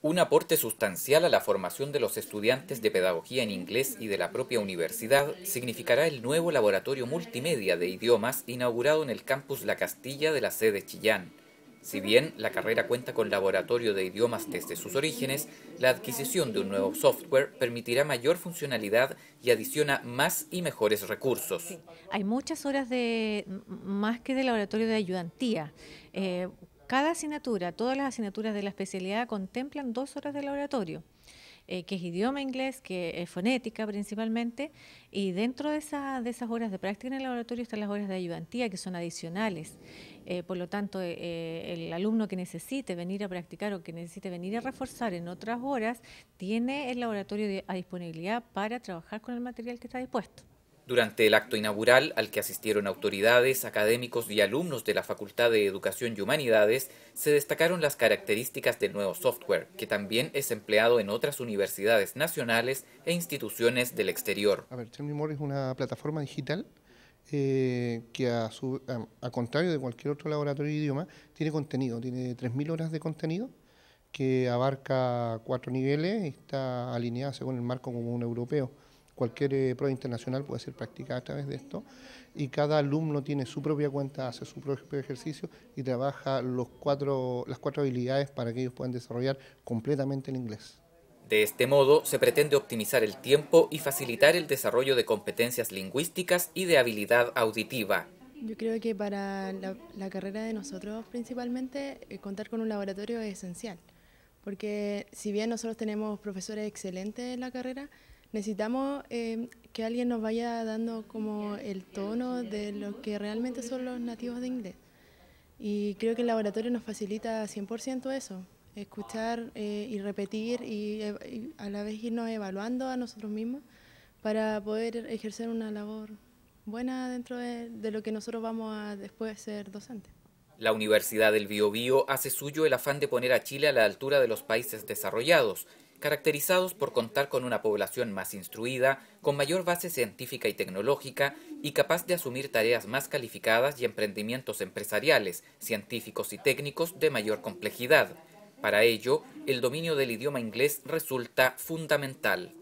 Un aporte sustancial a la formación de los estudiantes de pedagogía en inglés y de la propia universidad significará el nuevo laboratorio multimedia de idiomas inaugurado en el campus La Castilla de la sede Chillán. Si bien la carrera cuenta con laboratorio de idiomas desde sus orígenes, la adquisición de un nuevo software permitirá mayor funcionalidad y adiciona más y mejores recursos. Hay muchas horas de más que de laboratorio de ayudantía. Eh, cada asignatura, todas las asignaturas de la especialidad contemplan dos horas de laboratorio. Eh, que es idioma inglés, que es fonética principalmente, y dentro de, esas horas de práctica en el laboratorio están las horas de ayudantía, que son adicionales. Eh, por lo tanto, eh, el alumno que necesite venir a practicar o que necesite venir a reforzar en otras horas, tiene el laboratorio a disponibilidad para trabajar con el material que está dispuesto. Durante el acto inaugural al que asistieron autoridades, académicos y alumnos de la Facultad de Educación y Humanidades, se destacaron las características del nuevo software, que también es empleado en otras universidades nacionales e instituciones del exterior. A ver, Terminimore es una plataforma digital eh, que a, a, contrario de cualquier otro laboratorio de idioma, tiene contenido, tiene 3.000 horas de contenido que abarca cuatro niveles y está alineada según el marco común europeo Cualquier eh, prueba internacional puede ser practicada a través de esto y cada alumno tiene su propia cuenta, hace su propio ejercicio y trabaja los cuatro, las cuatro habilidades para que ellos puedan desarrollar completamente el inglés. De este modo, se pretende optimizar el tiempo y facilitar el desarrollo de competencias lingüísticas y de habilidad auditiva. Yo creo que para la carrera de nosotros principalmente, eh, contar con un laboratorio es esencial, porque si bien nosotros tenemos profesores excelentes en la carrera, necesitamos em, que alguien nos vaya dando como el tono de lo que realmente son los nativos de inglés. Y creo que el laboratorio nos facilita 100% eso, escuchar eh, y repetir eh, y, a la vez irnos evaluando a nosotros mismos para poder ejercer una labor buena dentro de, lo que nosotros vamos a después ser docentes. La Universidad del Biobío hace suyo el afán de poner a Chile a la altura de los países desarrollados caracterizados por contar con una población más instruida, con mayor base científica y tecnológica y capaz de asumir tareas más calificadas y emprendimientos empresariales, científicos y técnicos de mayor complejidad. Para ello, el dominio del idioma inglés resulta fundamental.